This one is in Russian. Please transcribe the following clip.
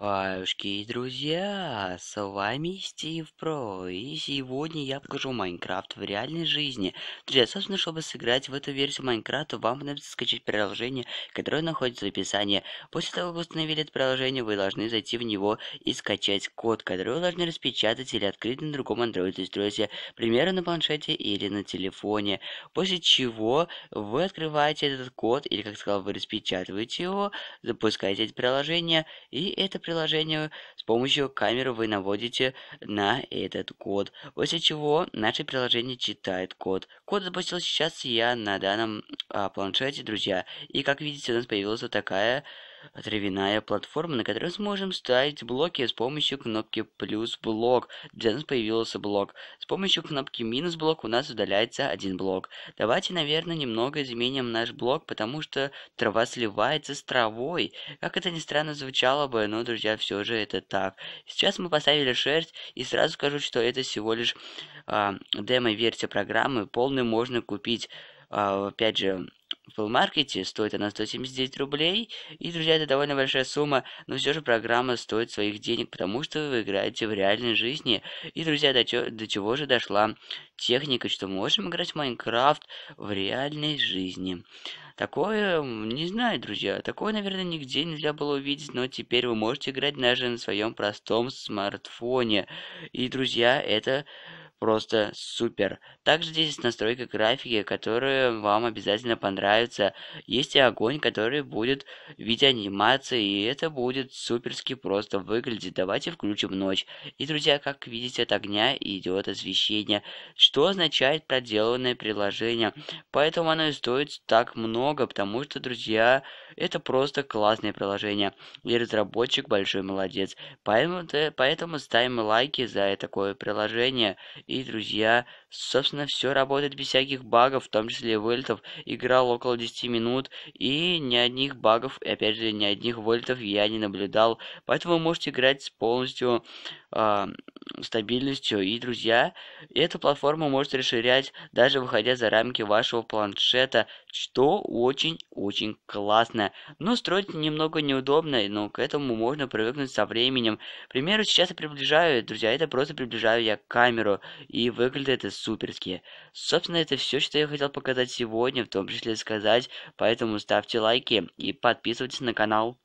Хаюшки, друзья, с вами Стив Про, и сегодня я покажу Майнкрафт в реальной жизни. Друзья, собственно, чтобы сыграть в эту версию Майнкрафта, вам понадобится скачать приложение, которое находится в описании. После того, как вы установили это приложение, вы должны зайти в него и скачать код, который вы должны распечатать или открыть на другом Android устройстве, примерно на планшете или на телефоне. После чего вы открываете этот код, или, как сказал, вы распечатываете его, запускаете это приложение, и это приложение с помощью камеры вы наводите на этот код, после чего наше приложение читает код. Код запустил сейчас я на данном а, планшете, друзья, и как видите у нас появилась вот такая Травяная платформа, на которой сможем ставить блоки с помощью кнопки «плюс блок». Для нас появился блок. С помощью кнопки «минус блок» у нас удаляется один блок. Давайте, наверное, немного изменим наш блок, потому что трава сливается с травой. Как это ни странно звучало бы, но, друзья, все же это так. Сейчас мы поставили шерсть, и сразу скажу, что это всего лишь э, демо-версия программы. Полную можно купить, э, опять же, в Market стоит она 179 рублей. И, друзья, это довольно большая сумма, но все же программа стоит своих денег, потому что вы играете в реальной жизни. И, друзья, до, чё, до чего же дошла техника, что можем играть в Майнкрафт в реальной жизни. Такое, не знаю, друзья, такое, наверное, нигде нельзя было увидеть, но теперь вы можете играть даже на своем простом смартфоне. И, друзья, это просто супер. Также здесь есть настройка графики, которая вам обязательно понравится. Есть и огонь, который будет в виде анимации, и это будет суперски просто выглядеть. Давайте включим ночь. И, друзья, как видите, от огня идет освещение, что означает проделанное приложение. Поэтому оно и стоит так много, потому что, друзья, это просто классное приложение. И разработчик большой молодец. Поэтому, поэтому ставим лайки за такое приложение и друзья. Собственно, все работает без всяких багов, в том числе вольтов. Играл около 10 минут, и ни одних багов, и опять же, ни одних вольтов я не наблюдал. Поэтому вы можете играть с полностью э, стабильностью. И, друзья, эта платформа может расширять, даже выходя за рамки вашего планшета, что очень-очень классно. Но строить немного неудобно, но к этому можно привыкнуть со временем. К примеру, сейчас я приближаю, друзья, это просто приближаю я камеру, и выглядит это суперски. Собственно, это все, что я хотел показать сегодня, в том числе сказать, поэтому ставьте лайки и подписывайтесь на канал.